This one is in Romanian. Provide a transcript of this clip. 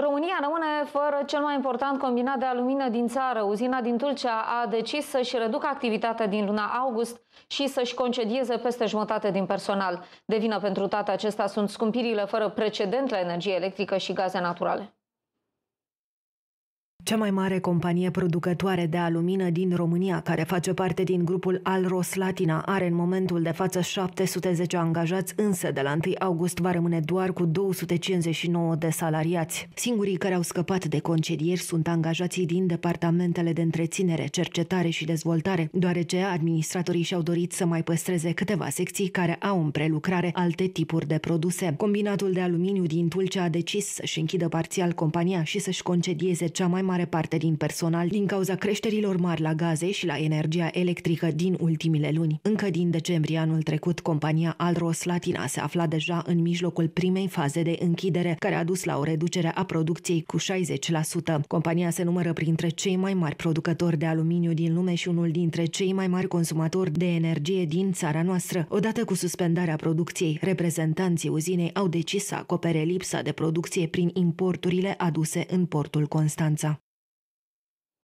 România rămâne fără cel mai important combinat de alumină din țară. Uzina din Tulcea a decis să-și reducă activitatea din luna august și să-și concedieze peste jumătate din personal. De vină pentru toate acestea sunt scumpirile fără precedent la energie electrică și gaze naturale cea mai mare companie producătoare de alumină din România, care face parte din grupul Alros Latina, are în momentul de față 710 angajați, însă de la 1 august va rămâne doar cu 259 de salariați. Singurii care au scăpat de concedieri sunt angajații din departamentele de întreținere, cercetare și dezvoltare, deoarece administratorii și-au dorit să mai păstreze câteva secții care au în prelucrare alte tipuri de produse. Combinatul de aluminiu din Tulcea a decis să-și închidă parțial compania și să-și concedieze cea mai mare mare parte din personal din cauza creșterilor mari la gaze și la energia electrică din ultimile luni. Încă din decembrie anul trecut, compania Alros Latina se afla deja în mijlocul primei faze de închidere, care a dus la o reducere a producției cu 60%. Compania se numără printre cei mai mari producători de aluminiu din lume și unul dintre cei mai mari consumatori de energie din țara noastră. Odată cu suspendarea producției, reprezentanții uzinei au decis să acopere lipsa de producție prin importurile aduse în portul Constanța.